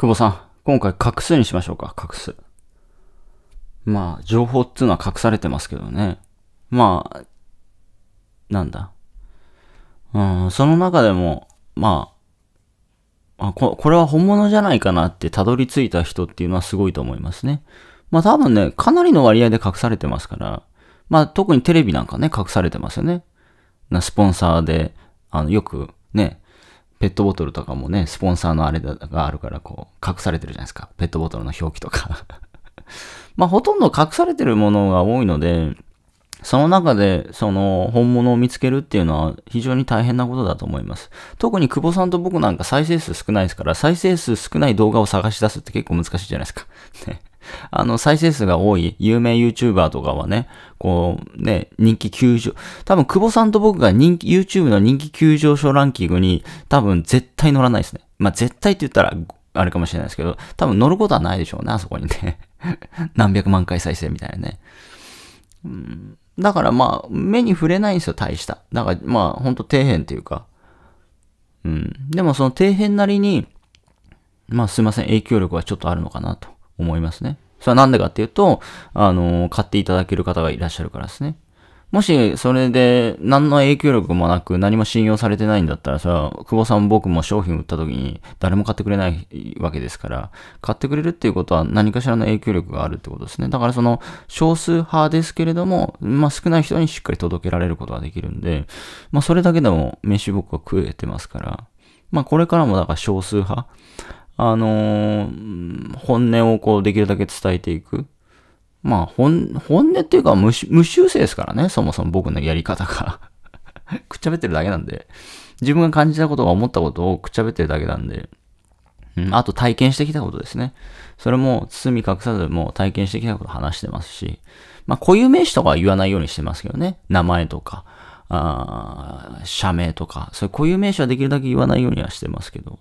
久保さん、今回隠すにしましょうか、隠す。まあ、情報っていうのは隠されてますけどね。まあ、なんだ。うん、その中でも、まあ、あここれは本物じゃないかなってたどり着いた人っていうのはすごいと思いますね。まあ多分ね、かなりの割合で隠されてますから、まあ特にテレビなんかね、隠されてますよね。なスポンサーで、あの、よくね、ペットボトルとかもね、スポンサーのあれがあるから、こう、隠されてるじゃないですか。ペットボトルの表記とか まあ、ほとんど隠されてるものが多いので、その中で、その、本物を見つけるっていうのは非常に大変なことだと思います。特に久保さんと僕なんか再生数少ないですから、再生数少ない動画を探し出すって結構難しいじゃないですか。ねあの、再生数が多い有名 YouTuber とかはね、こう、ね、人気急上、多分、久保さんと僕が人気、YouTube の人気急上昇ランキングに、多分、絶対乗らないですね。まあ、絶対って言ったら、あれかもしれないですけど、多分乗ることはないでしょうね、あそこにね。何百万回再生みたいなね。うんだからまあ、目に触れないんですよ、大した。だからまあ、ほんと底辺っていうか。うん。でもその底辺なりに、まあすいません、影響力はちょっとあるのかなと思いますね。それはなんでかっていうと、あの、買っていただける方がいらっしゃるからですね。もし、それで、何の影響力もなく、何も信用されてないんだったら、それは、久保さん僕も商品売った時に、誰も買ってくれないわけですから、買ってくれるっていうことは、何かしらの影響力があるってことですね。だから、その、少数派ですけれども、まあ、少ない人にしっかり届けられることができるんで、まあ、それだけでも、飯僕は食えてますから、まあ、これからも、だから少数派あのー、本音をこうできるだけ伝えていく。まあ、本、本音っていうか無無修正ですからね、そもそも僕のやり方から。くっちゃべってるだけなんで。自分が感じたことが思ったことをくっちゃべってるだけなんで。うん、あと体験してきたことですね。それも包み隠さずもう体験してきたこと話してますし。まあ、固有名詞とかは言わないようにしてますけどね。名前とか、あ社名とか、そういう固有名詞はできるだけ言わないようにはしてますけど。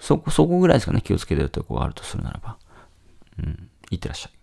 そこ、そこぐらいですかね、気をつけてるとこがあるとするならば。うん、いってらっしゃい。